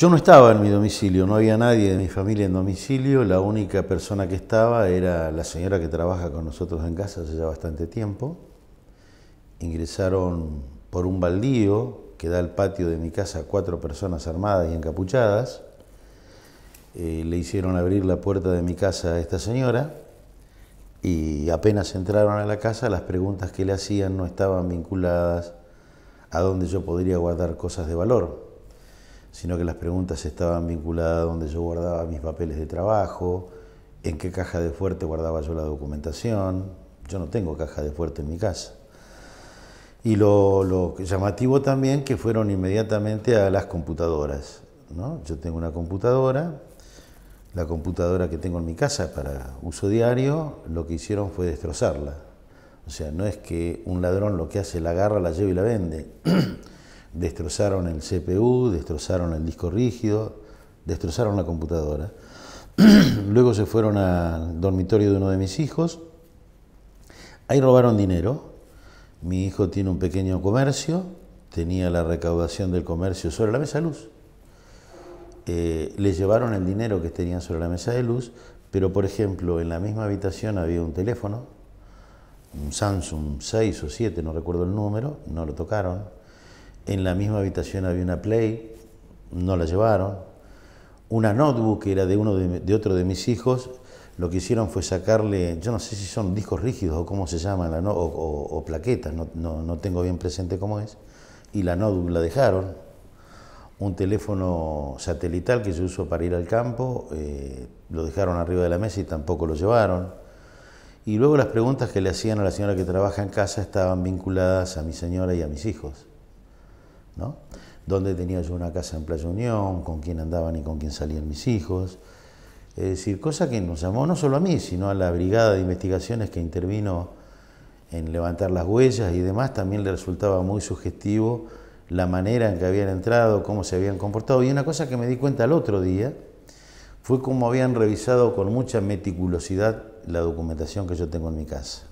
Yo no estaba en mi domicilio, no había nadie de mi familia en domicilio, la única persona que estaba era la señora que trabaja con nosotros en casa hace ya bastante tiempo. Ingresaron por un baldío que da al patio de mi casa cuatro personas armadas y encapuchadas. Eh, le hicieron abrir la puerta de mi casa a esta señora y apenas entraron a la casa las preguntas que le hacían no estaban vinculadas a dónde yo podría guardar cosas de valor sino que las preguntas estaban vinculadas a dónde yo guardaba mis papeles de trabajo, en qué caja de fuerte guardaba yo la documentación. Yo no tengo caja de fuerte en mi casa. Y lo, llamativo también que fueron inmediatamente a las computadoras. ¿no? Yo tengo una computadora, la computadora que tengo en mi casa para uso diario, lo que hicieron fue destrozarla. O sea, no es que un ladrón lo que hace la agarra, la lleva y la vende. destrozaron el CPU, destrozaron el disco rígido, destrozaron la computadora. Luego se fueron al dormitorio de uno de mis hijos. Ahí robaron dinero. Mi hijo tiene un pequeño comercio, tenía la recaudación del comercio sobre la mesa de luz. Eh, le llevaron el dinero que tenían sobre la mesa de luz, pero por ejemplo en la misma habitación había un teléfono, un Samsung 6 o 7, no recuerdo el número, no lo tocaron en la misma habitación había una Play, no la llevaron. Una notebook que era de, uno de, otro de mis hijos, lo que hicieron fue sacarle, yo no sé si son discos rígidos o cómo se llaman, o, o, plaquetas, no, tengo bien presente cómo es, y la notebook la dejaron. Un teléfono satelital que se usó para ir al campo, eh, lo dejaron arriba de la mesa y tampoco lo llevaron. Y luego las preguntas que le hacían a la señora que trabaja en casa estaban vinculadas a mi señora y a mis hijos donde Dónde tenía yo una casa en Playa Unión, con quién andaban y con quién salían mis hijos. Es decir, cosa que nos llamó no solo a mí, sino a la brigada de investigaciones que intervino en levantar las huellas y demás, también le resultaba muy sugestivo la manera en que habían entrado, cómo se habían comportado. Y una cosa que me di cuenta el otro día fue cómo habían revisado con mucha meticulosidad la documentación que yo tengo en mi casa.